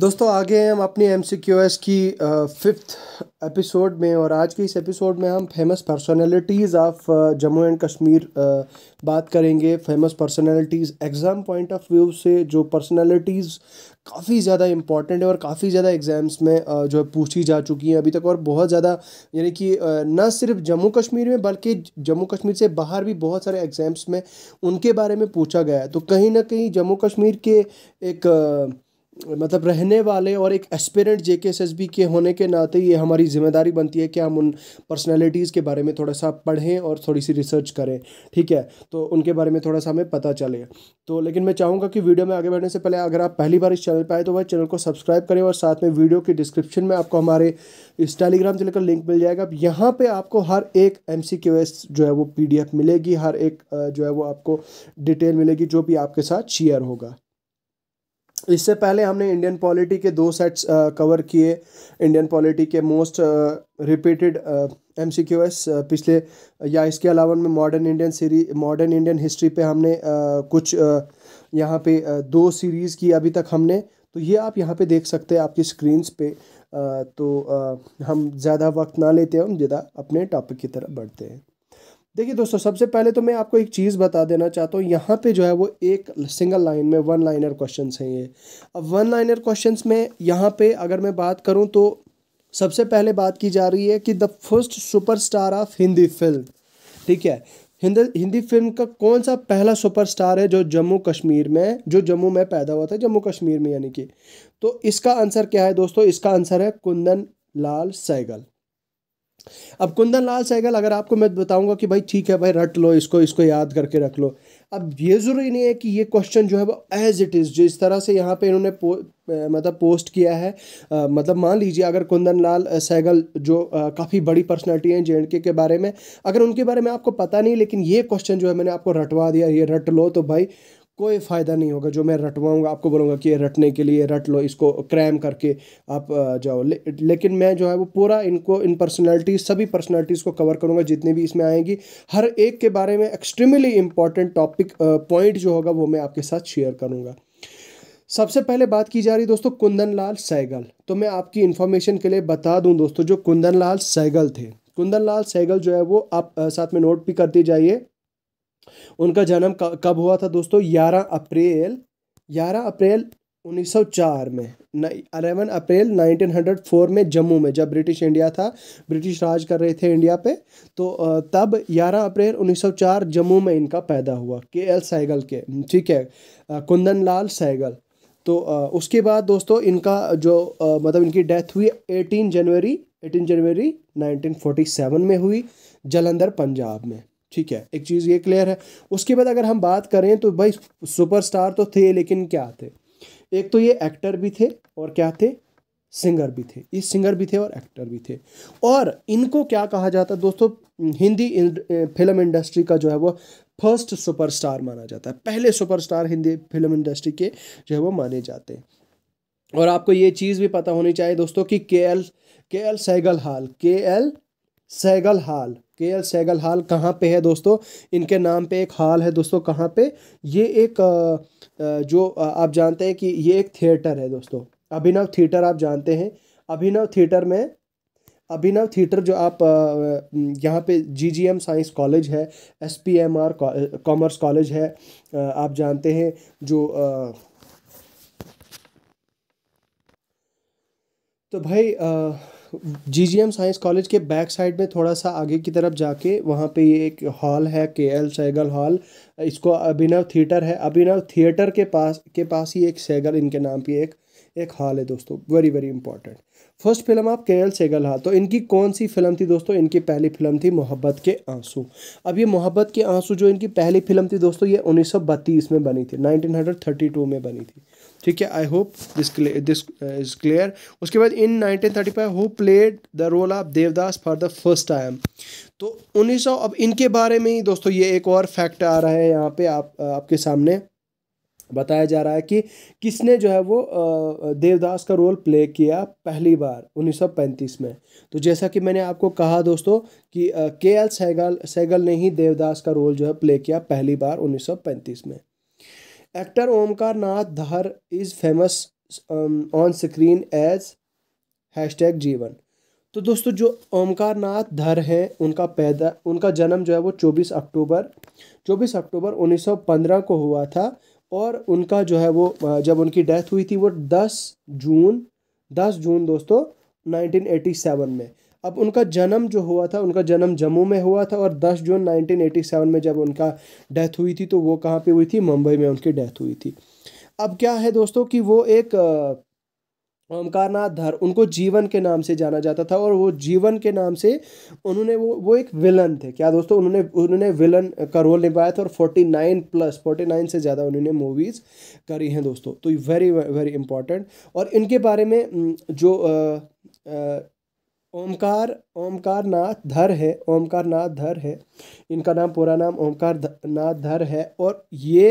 दोस्तों आगे हम अपनी एम सी क्यू एस की फिफ्थ एपिसोड में और आज के इस एपिसोड में हम famous personalities of Jammu and Kashmir बात करेंगे famous personalities exam point of view से जो पर्सनैलिटीज़ काफ़ी ज़्यादा इंपॉर्टेंट है और काफ़ी ज़्यादा एग्ज़ाम्स में जो है पूछी जा चुकी हैं अभी तक और बहुत ज़्यादा यानी कि न सिर्फ जम्मू कश्मीर में बल्कि जम्मू कश्मीर से बाहर भी बहुत सारे एग्ज़ाम्स में उनके बारे में पूछा गया है तो कहीं ना कहीं जम्मू कश्मीर के एक मतलब रहने वाले और एक एस्पिरेंट जे के एस एस बी के होने के नाते ये हमारी जिम्मेदारी बनती है कि हम उन पर्सनैलिटीज़ के बारे में थोड़ा सा पढ़ें और थोड़ी सी रिसर्च करें ठीक है तो उनके बारे में थोड़ा सा हमें पता चले तो लेकिन मैं चाहूँगा कि वीडियो में आगे बढ़ने से पहले अगर आप पहली बार इस चैनल पर आए तो वह चैनल को सब्सक्राइब करें और साथ में वीडियो के डिस्क्रिप्शन में आपको हमारे इस टेलीग्राम चैनल का लिंक मिल जाएगा यहाँ पर आपको हर एक एम सी क्यू एस जो है वो पी डी एफ मिलेगी हर एक जो है वो आपको डिटेल मिलेगी जो भी आपके साथ शेयर होगा इससे पहले हमने इंडियन पॉलिटी के दो सेट्स कवर uh, किए इंडियन पॉलिटी के most repeated M C Q s पिछले या इसके अलावा में मॉडर्न इंडियन सीरी मॉडर्न इंडियन हिस्ट्री पे हमने uh, कुछ uh, यहाँ पे uh, दो सीरीज़ की अभी तक हमने तो ये आप यहाँ पे देख सकते हैं आपकी स्क्रीन्स पे uh, तो uh, हम ज़्यादा वक्त ना लेते हैं हम ज़्यादा अपने टॉपिक की तरफ बढ़ते हैं देखिए दोस्तों सबसे पहले तो मैं आपको एक चीज़ बता देना चाहता हूँ यहाँ पे जो है वो एक सिंगल लाइन में वन लाइनर क्वेश्चंस हैं ये अब वन लाइनर क्वेश्चंस में यहाँ पे अगर मैं बात करूँ तो सबसे पहले बात की जा रही है कि the first superstar of Hindi film ठीक है हिंदी हिंदी फिल्म का कौन सा पहला सुपरस्टार है जो जम्मू कश्मीर में जो जम्मू में पैदा हुआ था जम्मू कश्मीर में यानी कि तो इसका आंसर क्या है दोस्तों इसका आंसर है कुंदन लाल सैगल अब कुंदन लाल सहगल अगर आपको मैं बताऊंगा कि भाई ठीक है भाई रट लो इसको इसको याद करके रख लो अब ये ज़रूरी नहीं है कि ये क्वेश्चन जो है वो एज इट इज़ जिस तरह से यहाँ पे इन्होंने पो, मतलब पोस्ट किया है आ, मतलब मान लीजिए अगर कुंदन लाल सहगल जो काफ़ी बड़ी पर्सनालिटी हैं जे के बारे में अगर उनके बारे में आपको पता नहीं लेकिन ये क्वेश्चन जो है मैंने आपको रटवा दिया ये रट लो तो भाई कोई फ़ायदा नहीं होगा जो मैं रटवाऊँगा आपको बोलूँगा कि ये रटने के लिए रट लो इसको क्रैम करके आप जाओ ले, लेकिन मैं जो है वो पूरा इनको इन पर्सनैलिटी सभी पर्सनैलिटीज़ को कवर करूँगा जितनी भी इसमें आएंगी हर एक के बारे में एक्सट्रीमली इम्पॉर्टेंट टॉपिक पॉइंट जो होगा वो मैं आपके साथ शेयर करूँगा सबसे पहले बात की जा रही दोस्तों कुंदन लाल सैगल तो मैं आपकी इन्फॉर्मेशन के लिए बता दूँ दोस्तों जो कुंदन लाल सैगल थे कुंदन लाल सैगल जो है वो आप साथ में नोट भी करते जाइए उनका जन्म कब हुआ था दोस्तों 11 अप्रैल 11 अप्रैल 1904 में अलेवन अप्रैल 1904 में जम्मू में जब ब्रिटिश इंडिया था ब्रिटिश राज कर रहे थे इंडिया पे तो तब 11 अप्रैल 1904 जम्मू में इनका पैदा हुआ के एल सैगल के ठीक है कुंदन लाल सैगल तो उसके बाद दोस्तों इनका जो मतलब इनकी डेथ हुई 18 जनवरी 18 जनवरी 1947 में हुई जलंधर पंजाब में ठीक है एक चीज़ ये क्लियर है उसके बाद अगर हम बात करें तो भाई सुपरस्टार तो थे लेकिन क्या थे एक तो ये एक्टर भी थे और क्या थे सिंगर भी थे ये सिंगर भी थे और एक्टर भी थे और इनको क्या कहा जाता है दोस्तों हिंदी फिल्म इंडस्ट्री का जो है वो फर्स्ट सुपरस्टार माना जाता है पहले सुपरस्टार हिंदी फिल्म इंडस्ट्री के जो है वो माने जाते हैं और आपको ये चीज़ भी पता होनी चाहिए दोस्तों कि के एल के एल सैगल हाल के एल सैगल हाल के एल सैगल हाल कहाँ पे है दोस्तों इनके नाम पे एक हाल है दोस्तों कहाँ पे ये एक जो आप जानते हैं कि ये एक थिएटर है दोस्तों अभिनव थिएटर आप जानते हैं अभिनव थिएटर में अभिनव थिएटर जो आप यहाँ पे G G M science college है S P M R commerce college है आप जानते हैं जो तो भाई G G M science college के बैक साइड में थोड़ा सा आगे की तरफ जाके वहाँ पे ये एक हॉल है के एल सैगल हॉल इसको अभिनव थिएटर है अभिनव थिएटर के पास के पास ही एक सैगल इनके नाम पे एक एक हॉल है दोस्तों very very important first film आप के एल सैगल हॉल तो इनकी कौन सी फिल्म थी दोस्तों इनकी पहली फिल्म थी मोहब्बत के आंसू अब ये मोहब्बत के आंसू जो इनकी पहली फिल्म थी दोस्तों ये उन्नीस में बनी थी नाइनटीन में बनी थी ठीक है I hope this this is clear उसके बाद in 1935 who played the role of Devdas for the first time तो 1900 अब इनके बारे में ही दोस्तों ये एक और फैक्ट आ रहा है यहाँ पे आप uh, आपके सामने बताया जा रहा है कि किसने जो है वो देवदास uh, का रोल प्ले किया पहली बार 1935 में तो जैसा कि मैंने आपको कहा दोस्तों कि के एल सहगल सहगल ने ही देवदास का रोल जो है प्ले किया पहली बार 1935 में actor Omkar Nath Dhar is famous on screen as hash hashtag Jeevan तो दोस्तों जो ओमकार नाथ धर हैं उनका पैदा उनका जन्म जो है वो 24 अक्टूबर 24 अक्टूबर 1915 को हुआ था और उनका जो है वो uh, जब उनकी डेथ हुई थी वो 10 जून 10 जून दोस्तों 1987 में अब उनका जन्म जो हुआ था उनका जन्म जम्मू में हुआ था और 10 जून 1987 में जब उनका डेथ हुई थी तो वो कहाँ पे हुई थी मुंबई में उनकी डेथ हुई थी अब क्या है दोस्तों कि वो एक ओमकारनाथ धर उनको जीवन के नाम से जाना जाता था और वो जीवन के नाम से उन्होंने वो वो एक विलन थे क्या दोस्तों उन्होंने उन्होंने विलन का रोल निभाया था और forty nine plus forty nine से ज़्यादा उन्होंने मूवीज़ करी हैं दोस्तों तो वेरी वेरी इंपॉर्टेंट और इनके बारे में जो आ, आ, ओमकार ओमकार नाथ धर है ओमकार नाथ धर है इनका नाम पूरा नाम ओमकार नाथ धर है और ये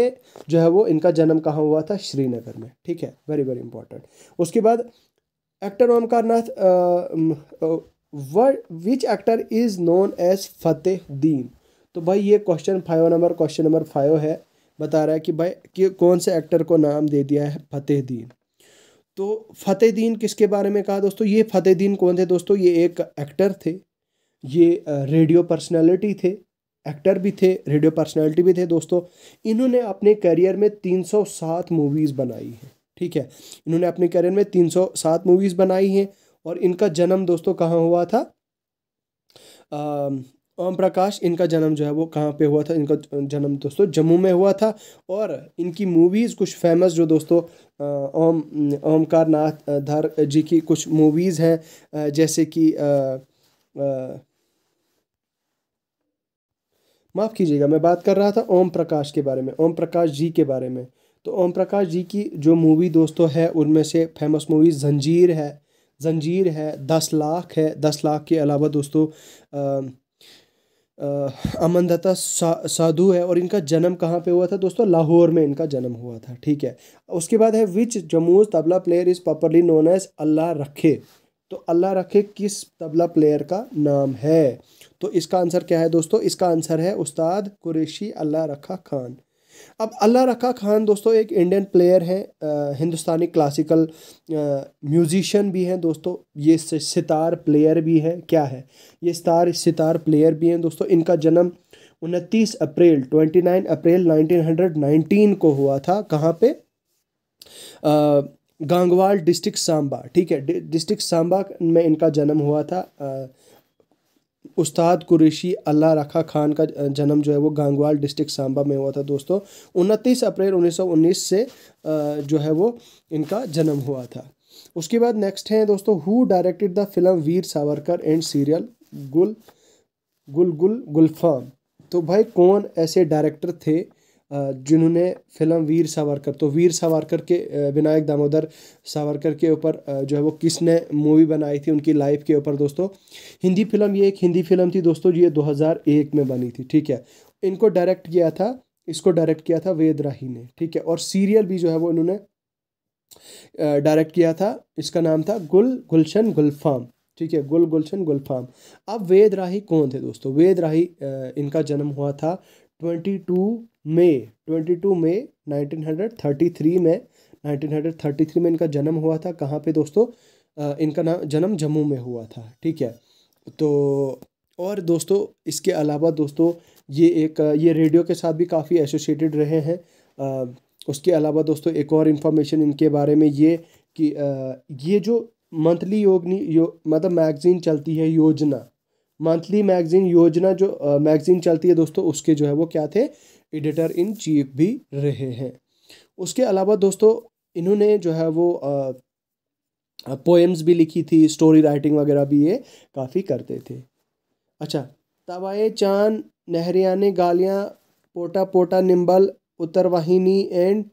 जो है वो इनका जन्म कहाँ हुआ था श्रीनगर में ठीक है वेरी वेरी इंपॉर्टेंट उसके बाद actor Omkar Nath which actor is known as Fateh Deen तो भाई ये question five number question number five है बता रहा है कि भाई कि कौन से एक्टर को नाम दे दिया है फतेह दीन तो फ़तेह दीन किसके बारे में कहा दोस्तों ये फ़तेह दीन कौन थे दोस्तों ये एक एक्टर थे ये रेडियो पर्सनैलिटी थे एक्टर भी थे रेडियो पर्सनैलिटी भी थे दोस्तों इन्होंने अपने करियर में 307 मूवीज़ बनाई हैं ठीक है इन्होंने अपने करियर में 307 मूवीज़ बनाई हैं और इनका जन्म दोस्तों कहाँ हुआ था ओम प्रकाश इनका जन्म जो है वो कहाँ पे हुआ था इनका जन्म दोस्तों जम्मू में हुआ था और इनकी मूवीज़ कुछ फेमस जो दोस्तों ओम ओमकार नाथ धर जी की कुछ मूवीज़ हैं जैसे कि माफ़ कीजिएगा मैं बात कर रहा था ओम प्रकाश के बारे में ओम प्रकाश जी के बारे में तो ओम प्रकाश जी की जो मूवी दोस्तों है उनमें से फेमस मूवी जंजीर है जंजीर है दस लाख है दस लाख के अलावा दोस्तों आ, अमनदत्ता सा, साधु है और इनका जन्म कहाँ पे हुआ था दोस्तों लाहौर में इनका जन्म हुआ था ठीक है उसके बाद है विच जमूज tabla player is properly known as Allah Rakha तो अल्लाह रखे किस तबला प्लेयर का नाम है तो इसका आंसर क्या है दोस्तों इसका आंसर है उस्ताद कुरेशी अल्लाह रखा खान अब अल्लाह रखा खान दोस्तों एक इंडियन प्लेयर हैं हिंदुस्तानी क्लासिकल म्यूजिशियन भी हैं दोस्तों ये सितार प्लेयर भी हैं क्या है ये सितार सितार प्लेयर भी हैं दोस्तों इनका जन्म उनतीस अप्रैल twenty nine April nineteen hundred nineteen को हुआ था कहाँ पे आ, गांगवाल डिस्ट्रिक्ट सांबा ठीक है डिस्ट्रिक्ट सांबा में इनका जन्म हुआ था आ, उस्ताद कुरेशी अल्लाह रखा खान का जन्म जो है वो गांगवाल डिस्ट्रिक्ट सांबा में हुआ था दोस्तों उनतीस अप्रैल 1919 से जो है वो इनका जन्म हुआ था उसके बाद नेक्स्ट हैं दोस्तों who directed the film Veer Savarkar and serial Gul Gul गुल गुलफाम तो भाई कौन ऐसे डायरेक्टर थे जिन्होंने फिल्म वीर सावरकर तो वीर सावरकर के विनायक दामोदर सावरकर के ऊपर जो है वो किसने मूवी बनाई थी उनकी लाइफ के ऊपर दोस्तों हिंदी फिल्म ये एक हिंदी फिल्म थी दोस्तों ये 2001 में बनी थी ठीक है इनको डायरेक्ट किया था इसको डायरेक्ट किया था वेद राही ने ठीक है और सीरियल भी जो है वो इन्होंने डायरेक्ट किया था इसका नाम था गुल गुलशन गुलफाम ठीक है गुल गुलशन गुलफाम अब वेद राही कौन थे दोस्तों वेद राही इनका जन्म हुआ था twenty two May twenty two मई नाइनटीन हंड्रेड थर्टी थ्री में नाइनटीन हंड्रेड थर्टी थ्री में इनका जन्म हुआ था कहाँ पे दोस्तों इनका नाम जन्म जम्मू में हुआ था ठीक है तो और दोस्तों इसके अलावा दोस्तों ये एक ये रेडियो के साथ भी काफ़ी एसोसिएटेड रहे हैं उसके अलावा दोस्तों एक और इन्फॉर्मेशन इनके बारे में ये कि ये जो मंथली योगनी यो मतलब मैगज़ीन चलती है योजना मंथली मैगजीन योजना जो मैगजीन चलती है दोस्तों उसके जो है वो क्या थे एडिटर इन चीफ भी रहे हैं उसके अलावा दोस्तों इन्होंने जो है वो पोएम्स भी लिखी थी स्टोरी राइटिंग वगैरह भी ये काफ़ी करते थे अच्छा तबाए चांद नहरियाने गालियाँ पोटा पोटा निम्बल उत्तरवाहिनी एंड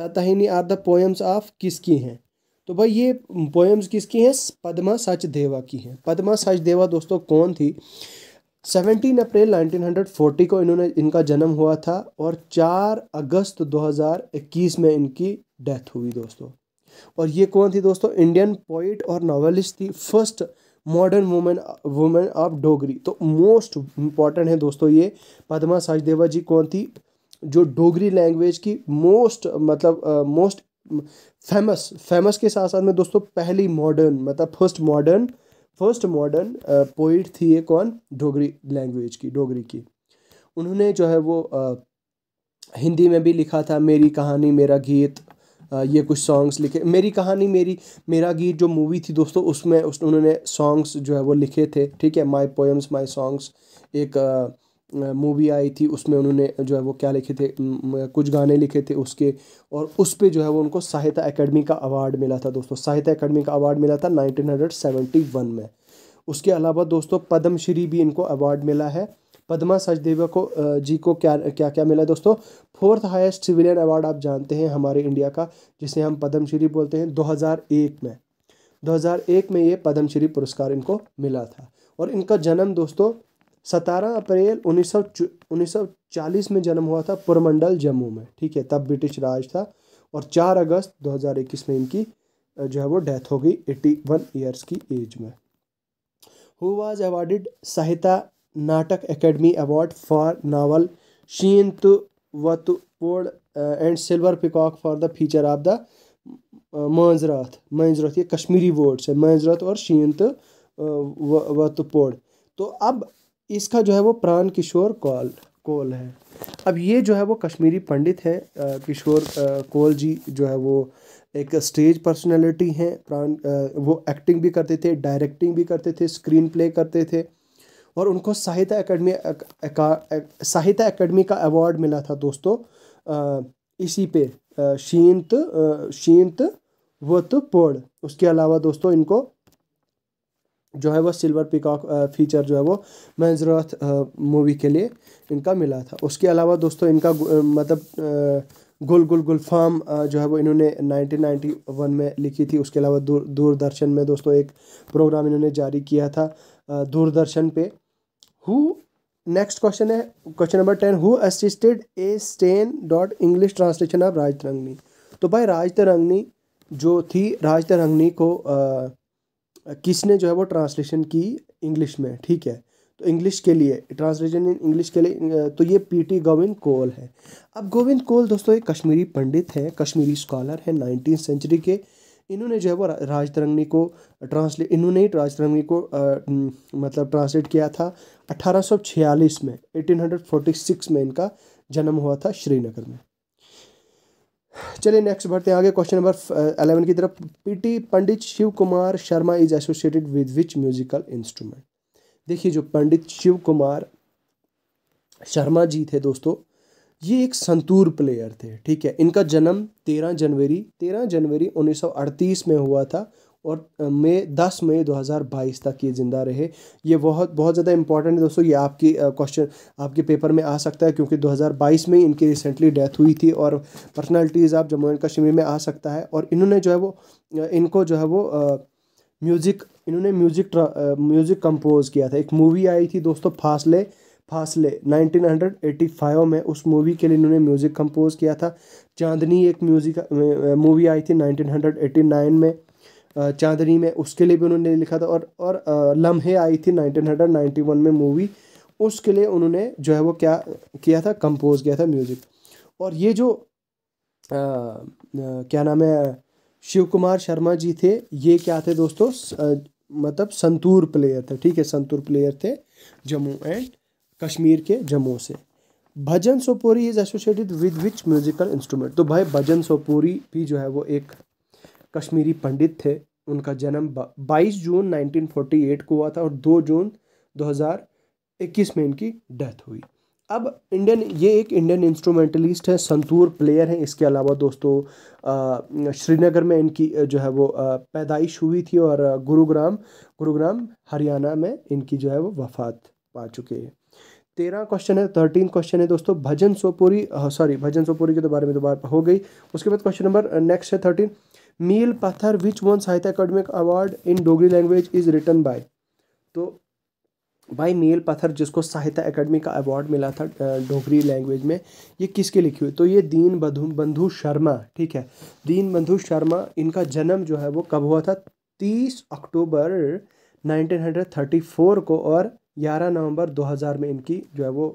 ततहिनी आर द पोएम्स ऑफ किसकी हैं तो भाई ये पोएम्स किसकी हैं पद्मा सच देवा की हैं पद्मा सच देवा दोस्तों कौन थी 17 अप्रैल 1940 को इन्होंने इनका जन्म हुआ था और 4 अगस्त 2021 में इनकी डेथ हुई दोस्तों और ये कौन थी दोस्तों इंडियन पोइट और नावलिस्ट थी first modern women women of Dogri तो मोस्ट इम्पॉर्टेंट है दोस्तों ये पद्मा साचदेवा जी कौन थी जो डोगरी लैंग्वेज की मोस्ट मतलब मोस्ट फेमस फेमस के साथ साथ में दोस्तों पहली मॉडर्न मतलब first modern first modern poet थी ये कौन डोगरी लैंग्वेज की डोगरी की उन्होंने जो है वो आ, हिंदी में भी लिखा था मेरी कहानी मेरा गीत आ, ये कुछ सॉन्ग्स लिखे मेरी कहानी मेरी मेरा गीत जो मूवी थी दोस्तों उसमें उस उन्होंने सॉन्ग्स जो है वो लिखे थे ठीक है माय पोएम्स माय सॉन्ग्स एक आ, मूवी आई थी उसमें उन्होंने जो है वो क्या लिखे थे कुछ गाने लिखे थे उसके और उस पर जो है वो उनको साहित्य अकेडमी का अवार्ड मिला था दोस्तों साहित्य अकेडमी का अवार्ड मिला था 1971 में उसके अलावा दोस्तों पद्मश्री भी इनको अवार्ड मिला है पद्मा सचदेवा को जी को क्या क्या क्या मिला दोस्तों फोर्थ हाईएस्ट सिविलियन अवार्ड आप जानते हैं हमारे इंडिया का जिसे हम पद्मश्री बोलते हैं 2001 में 2001 में ये पद्मश्री पुरस्कार इनको मिला था और इनका जन्म दोस्तों सतारह अप्रैल उन्नीस सौ चालीस में जन्म हुआ था पुरमंडल जम्मू में ठीक है तब ब्रिटिश राज था और चार अगस्त 2021 में इनकी जो है वो डेथ हो गई एटी वन ईयर्स की एज में who was awarded Sahitya Natak Akademi award for novel शीन तु वतुपोड and silver peacock for the feature of the मांजरात मांजरात ये कश्मीरी वर्ड्स है मांजरात और शीन तो वतुपोड तो अब इसका जो है वो प्राण किशोर कौल कोल है अब ये जो है वो कश्मीरी पंडित हैं किशोर कोल जी जो है वो एक स्टेज पर्सनैलिटी हैं प्राण वो एक्टिंग भी करते थे डायरेक्टिंग भी करते थे स्क्रीन प्ले करते थे और उनको साहित्य अकेडमी साहित्य अकेडमी का अवार्ड मिला था दोस्तों इसी पे शींत शींत वत पोड़ उसके अलावा दोस्तों इनको जो है वो सिल्वर पिकॉक फीचर जो है वो मैंजरथ मूवी के लिए इनका मिला था उसके अलावा दोस्तों इनका मतलब गुल गुल गुल फाम जो है वो इन्होंने 1991 में लिखी थी उसके अलावा दूर दूरदर्शन में दोस्तों एक प्रोग्राम इन्होंने जारी किया था दूरदर्शन पे हु नेक्स्ट क्वेश्चन है question number ten who assisted a Stein dot English translation of Rajatarangini तो भाई राज तरंगनी जो थी राज तरंगनी को किसने जो है वो ट्रांसलेशन की इंग्लिश में ठीक है तो इंग्लिश के लिए ट्रांसलेशन इन इंग्लिश के लिए तो ये पीटी गोविंद कोल है अब गोविंद कोल दोस्तों एक कश्मीरी पंडित हैं कश्मीरी स्कॉलर हैं नाइनटीन सेंचुरी के इन्होंने जो है वो राजतरंगनी को ट्रांसलेट इन्होंने ही राजतरंगनी को आ, मतलब ट्रांसलेट किया था 1846 में 1846 में इनका जन्म हुआ था श्रीनगर में चलिए नेक्स्ट बढ़ते हैं आगे क्वेश्चन नंबर अलेवन की तरफ PT Pandit Shiv Kumar Sharma is associated with which musical instrument देखिए जो पंडित शिव कुमार शर्मा जी थे दोस्तों ये एक संतूर प्लेयर थे ठीक है इनका जन्म तेरह जनवरी तेरह जनवरी 1938 में हुआ था और मई दस मई 2022 तक ये ज़िंदा रहे ये बहुत बहुत ज़्यादा इंपॉर्टेंट है दोस्तों ये आपकी क्वेश्चन आपके पेपर में आ सकता है क्योंकि 2022 में इनकी रिसेंटली डेथ हुई थी और पर्सनालिटीज़ आप जम्मू एंड कश्मीर में आ सकता है और इन्होंने जो है वो इनको जो है वो म्यूज़िक इन्होंने म्यूज़िक म्यूज़िक कंपोज़ किया था एक मूवी आई थी दोस्तों फासले फासले 1985 में उस मूवी के लिए इन्होंने म्यूज़िक कंपोज़ किया था चांदनी एक म्यूज़िक मूवी आई थी 1989 में चांदनी में उसके लिए भी उन्होंने लिखा था और और लम्हे आई थी 1991 में मूवी उसके लिए उन्होंने जो है वो क्या किया था कंपोज किया था म्यूज़िक और ये जो आ, आ, क्या नाम है शिव कुमार शर्मा जी थे ये क्या थे दोस्तों आ, मतलब संतूर प्लेयर थे ठीक है संतूर प्लेयर थे जम्मू एंड कश्मीर के जम्मू से Bhajan Sopori is associated with which musical instrument तो भाई भजन सोपोरी भी जो है वो एक कश्मीरी पंडित थे उनका जन्म 22 जून 1948 को हुआ था और 2 जून 2021 में इनकी डेथ हुई अब इंडियन ये एक इंडियन इंस्ट्रूमेंटलिस्ट है संतूर प्लेयर हैं इसके अलावा दोस्तों श्रीनगर में इनकी जो है वो पैदाइश हुई थी और गुरुग्राम गुरुग्राम हरियाणा में इनकी जो है वो वफात पा चुके हैं तेरह क्वेश्चन है थर्टीन क्वेश्चन है दोस्तों भजन सोपुरी सॉरी भजन सोपुरी के तो बारे में तो बात हो गई उसके बाद क्वेश्चन नंबर नेक्स्ट है thirteen Meel Patthar which one Sahitya academic award in Dogri language is written by तो भाई मील पत्थर जिसको साहित्य अकेडमी का अवार्ड मिला था डोगरी लैंग्वेज में ये किसके लिखी हुई तो ये दीन बंधु बंधु शर्मा ठीक है दीन बंधु शर्मा इनका जन्म जो है वो कब हुआ था तीस अक्टूबर नाइनटीन हंड्रेड थर्टी फोर को और ग्यारह नवंबर हज़ार में इनकी जो है वो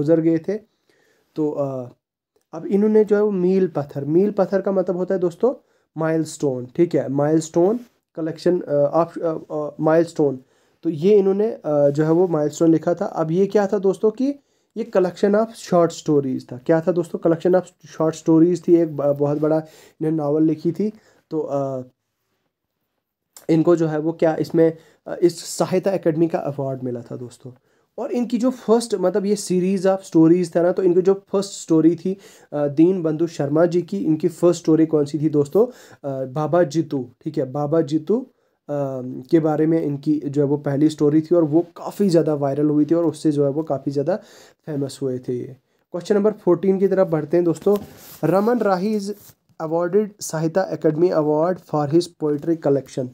गुजर गए थे तो अब इन्होंने जो है वो मील पत्थर मील पत्थर का मतलब होता है दोस्तों माइलस्टोन ठीक है माइलस्टोन कलेक्शन ऑफ माइलस्टोन तो ये इन्होंने जो है वो माइलस्टोन लिखा था अब ये क्या था दोस्तों कि ये कलेक्शन ऑफ शॉर्ट स्टोरीज था क्या था दोस्तों कलेक्शन ऑफ शॉर्ट स्टोरीज थी एक बहुत बड़ा इन्होंने नावल लिखी थी तो uh, इनको जो है वो क्या इसमें इस साहित्य अकेडमी का अवार्ड मिला था दोस्तों और इनकी जो फर्स्ट मतलब ये सीरीज़ ऑफ स्टोरीज़ था ना तो इनकी जो फर्स्ट स्टोरी थी दीन बंधु शर्मा जी की इनकी फर्स्ट स्टोरी कौन सी थी दोस्तों बाबा जीतू ठीक है बाबा जीतू के बारे में इनकी जो है वो पहली स्टोरी थी और वो काफ़ी ज़्यादा वायरल हुई थी और उससे जो है वो काफ़ी ज़्यादा फेमस हुए थे ये क्वेश्चन नंबर फोर्टीन की तरफ बढ़ते हैं दोस्तों Raman Rahi is awarded Sahitya Akademi award for his poetry collection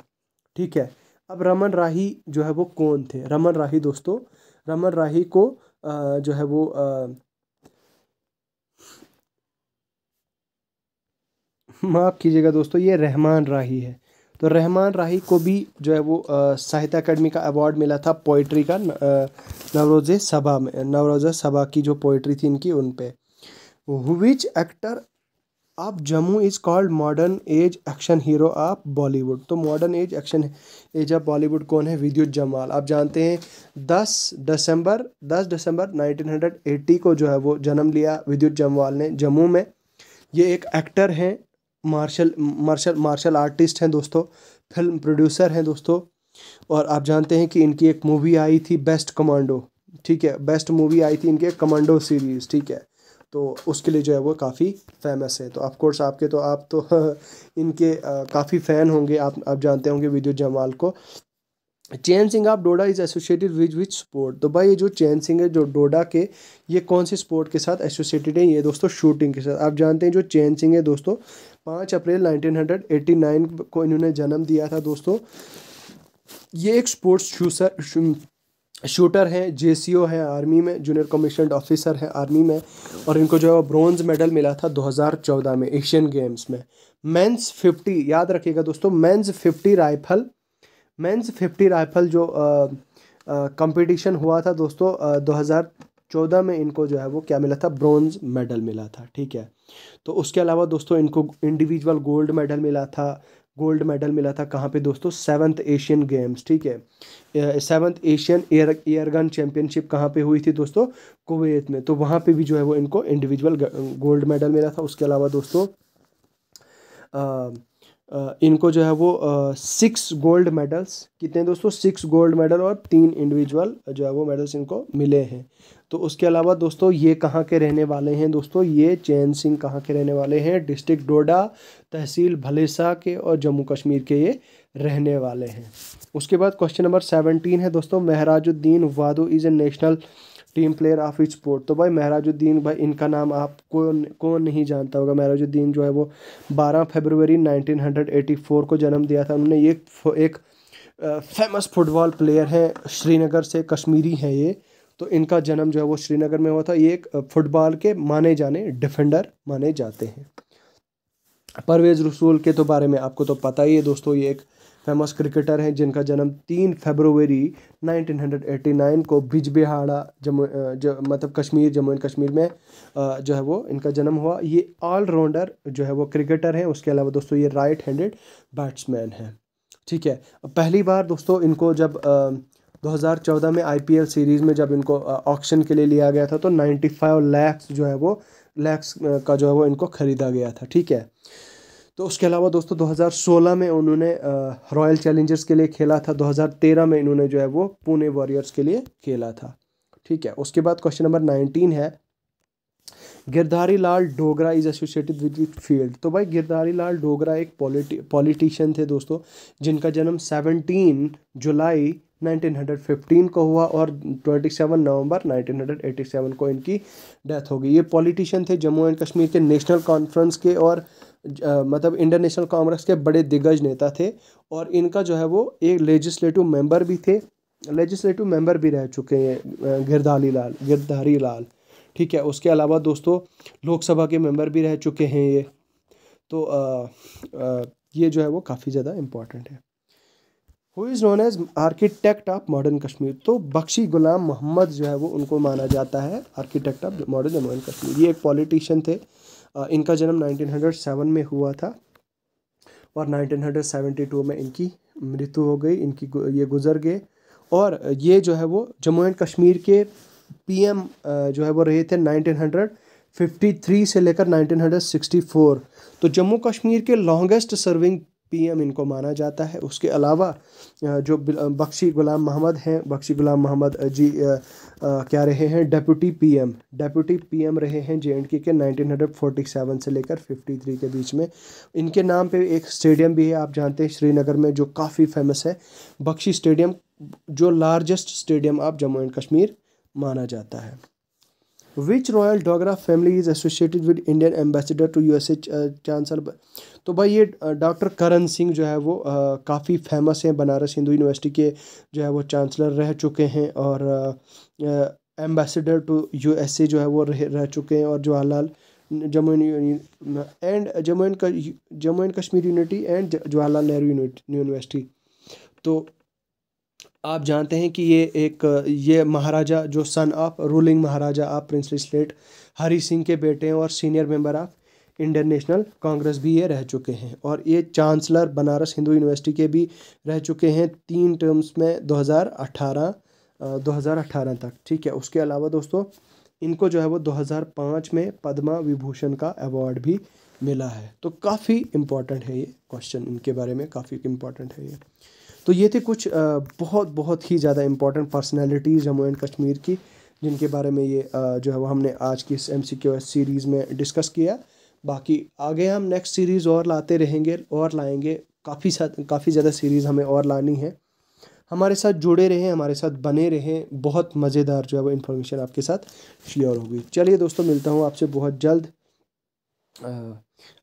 ठीक है अब रमन राही जो है वो कौन थे रमन राही दोस्तों रमन राही को जो है वो माफ़ कीजिएगा दोस्तों ये रहमान राही है तो रहमान राही को भी जो है वो साहित्य अकेडमी का अवार्ड मिला था पोइट्री का नवरोज़ सभा में नवरोजा सभा की जो पोइट्री थी इनकी उन पे विच एक्टर अब Jammu is called modern age action hero of Bollywood तो modern age action age of Bollywood कौन है विद्युत जमाल आप जानते हैं दस दिसंबर दस दिसंबर 1980 को जो है वो जन्म लिया विद्युत जमवाल ने जम्मू में ये एक एक्टर हैं मार्शल मार्शल मार्शल आर्टिस्ट हैं दोस्तों फिल्म प्रोड्यूसर हैं दोस्तों और आप जानते हैं कि इनकी एक मूवी आई थी बेस्ट कमांडो ठीक है बेस्ट मूवी आई थी इनके कमांडो सीरीज़ ठीक है तो उसके लिए जो है वो काफ़ी फेमस है तो कोर्स आपके तो आप तो हाँ, इनके काफ़ी फ़ैन होंगे आप आप जानते होंगे विद्युत जमाल को चैन सिंह आप Doda is associated with which sport तो भाई ये जो चैन सिंह है जो डोडा के ये कौन से स्पोर्ट के साथ एसोसिएटेड है ये दोस्तों शूटिंग के साथ आप जानते हैं जो चैन सिंह है दोस्तों पाँच अप्रैल नाइनटीन हंड्रेड एट्टी नाइन को इन्होंने जन्म दिया था दोस्तों ये एक स्पोर्ट्स शूसर शु, शूटर हैं जे सी ओ हैं आर्मी में जूनियर कमीशन ऑफिसर हैं आर्मी में और इनको जो है ब्रॉन्ज मेडल मिला था 2014 में एशियन गेम्स में मेंस 50 याद रखिएगा दोस्तों मेंस 50 राइफल मेंस 50 राइफल जो कंपटीशन हुआ था दोस्तों आ, 2014 में इनको जो है वो क्या मिला था ब्रॉन्ज मेडल मिला था ठीक है तो उसके अलावा दोस्तों इनको इंडिविजुअल गोल्ड मेडल मिला था गोल्ड मेडल मिला था कहाँ पे दोस्तों सेवन्थ एशियन गेम्स ठीक है seventh Asian air airgun championship कहाँ पे हुई थी दोस्तों कुवैत में तो वहाँ पे भी जो है वो इनको इंडिविजुअल गोल्ड मेडल मिला था उसके अलावा दोस्तों आ, आ, इनको जो है वो सिक्स गोल्ड मेडल्स कितने दोस्तों सिक्स गोल्ड मेडल और तीन इंडिविजुअल जो है वो मेडल्स इनको मिले हैं तो उसके अलावा दोस्तों ये कहाँ के रहने वाले हैं दोस्तों ये चैन सिंह कहाँ के रहने वाले हैं डिस्ट्रिक्ट डोडा तहसील भलेसा के और जम्मू कश्मीर के ये रहने वाले हैं उसके बाद क्वेश्चन नंबर सेवनटीन है दोस्तों Mehrajuddin Wadoo is a national team player of which sport तो भाई महराजुद्दीन भाई इनका नाम आप कौन नहीं जानता होगा महराजुद्दीन जो है वो 12 फरवरी 1984 को जन्म दिया था उन्होंने ये एक फेमस फुटबॉल प्लेयर हैं श्रीनगर से कश्मीरी हैं ये तो इनका जन्म जो है वो श्रीनगर में हुआ था ये एक फुटबॉल के माने जाने डिफेंडर माने जाते हैं परवेज रसूल के तो बारे में आपको तो पता ही है दोस्तों ये एक फेमस क्रिकेटर हैं जिनका जन्म तीन फेबरवरी 1989 को बिजबिहाड़ा जम्मू मतलब कश्मीर जम्मू एंड कश्मीर में जो है वो इनका जन्म हुआ ये ऑलराउंडर जो है वो क्रिकेटर हैं उसके अलावा दोस्तों ये राइट हैंडेड बैट्समैन हैं ठीक है पहली बार दोस्तों इनको जब 2014 में आईपीएल सीरीज़ में जब इनको ऑक्शन के लिए लिया गया था तो 95 लैक्स जो है वो लैक्स का जो है वो इनको ख़रीदा गया था ठीक है तो उसके अलावा दोस्तों 2016 में उन्होंने रॉयल चैलेंजर्स के लिए खेला था 2013 में इन्होंने जो है वो पुणे वॉरियर्स के लिए खेला था ठीक है उसके बाद क्वेश्चन नंबर नाइनटीन है Girdhari Lal Dogra is associated with with field तो भाई गिरधारी लाल डोगरा एक पॉलिटिशियन थे दोस्तों जिनका जन्म 17 जुलाई 1915 को हुआ और 27 नवंबर 1987 को इनकी डेथ हो गई ये पॉलिटिशियन थे जम्मू एंड कश्मीर के नेशनल कॉन्फ्रेंस के और आ, मतलब इंटरनेशनल कांग्रेस के बड़े दिग्गज नेता थे और इनका जो है वो एक लेजिस्लेटिव मेंबर भी थे लेजिस्लेटिव मेंबर भी रह चुके हैं गिरधारी लाल गिरधारी लाल ठीक है उसके अलावा दोस्तों लोकसभा के मेंबर भी रह चुके हैं ये तो आ, आ, ये जो है वो काफ़ी ज़्यादा इम्पॉर्टेंट है who is known as architect of modern Kashmir तो बख्शी गुलाम मोहम्मद जो है वो उनको माना जाता है architect of modern Jammu and Kashmir ये एक पॉलिटिशियन थे इनका जन्म 1907 में हुआ था और 1972 में इनकी मृत्यु हो गई इनकी ये गुजर गए और ये जो है वो जम्मू एंड कश्मीर के पीएम जो है वो रहे थे 1953 से लेकर 1964 तो जम्मू कश्मीर के लॉन्गेस्ट सर्विंग पीएम इनको माना जाता है उसके अलावा जो बख्शी गुलाम मोहम्मद हैं बख्शी गुलाम मोहम्मद जी आ, आ, क्या रहे हैं डेप्यूटी पीएम डेप्यूटी पीएम रहे हैं जे एंड के के 1947 से लेकर 53 के बीच में इनके नाम पे एक स्टेडियम भी है आप जानते हैं श्रीनगर में जो काफ़ी फेमस है बख्शी स्टेडियम जो लार्जेस्ट स्टेडियम आप जम्मू एंड कश्मीर माना जाता है which royal Dogra family is associated with Indian ambassador to U S A चांसल तो भाई ये डॉक्टर करण सिंह जो है वो uh, काफ़ी फेमस हैं बनारस हिंदू यूनिवर्सिटी के जो है वो चांसलर रह चुके हैं और ambassador to U S A जो है वो रह, रह चुके हैं और Jawaharlal Jammu and Jammu and Jammu and Kashmir University and Jawaharlal Nehru University तो आप जानते हैं कि ये एक ये महाराजा जो son of ruling Maharaja of prince state Hari Singh के बेटे हैं और senior member of Indian National Congress भी ये रह चुके हैं और ये चांसलर बनारस हिंदू यूनिवर्सिटी के भी रह चुके हैं तीन टर्म्स में 2018 2018 तक ठीक है उसके अलावा दोस्तों इनको जो है वो 2005 में पद्मा विभूषण का अवार्ड भी मिला है तो काफ़ी इम्पॉर्टेंट है ये क्वेश्चन इनके बारे में काफ़ी इम्पॉर्टेंट है ये तो ये थे कुछ बहुत बहुत ही ज़्यादा important personalities Jammu and Kashmir की जिनके बारे में ये जो है वो हमने आज की इस एम सीरीज़ में डिस्कस किया बाकी आगे हम नेक्स्ट सीरीज़ और लाते रहेंगे और लाएंगे काफ़ी काफ़ी ज़्यादा सीरीज़ हमें और लानी है हमारे साथ जुड़े रहें हमारे साथ बने रहें बहुत मज़ेदार जो है वो इन्फॉर्मेशन आपके साथ शेयर होगी चलिए दोस्तों मिलता हूँ आपसे बहुत जल्द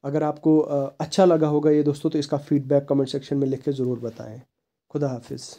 अगर आपको अच्छा लगा होगा ये दोस्तों तो इसका फीडबैक कमेंट सेक्शन में लिख के ज़रूर बताएं खुदा हाफिज़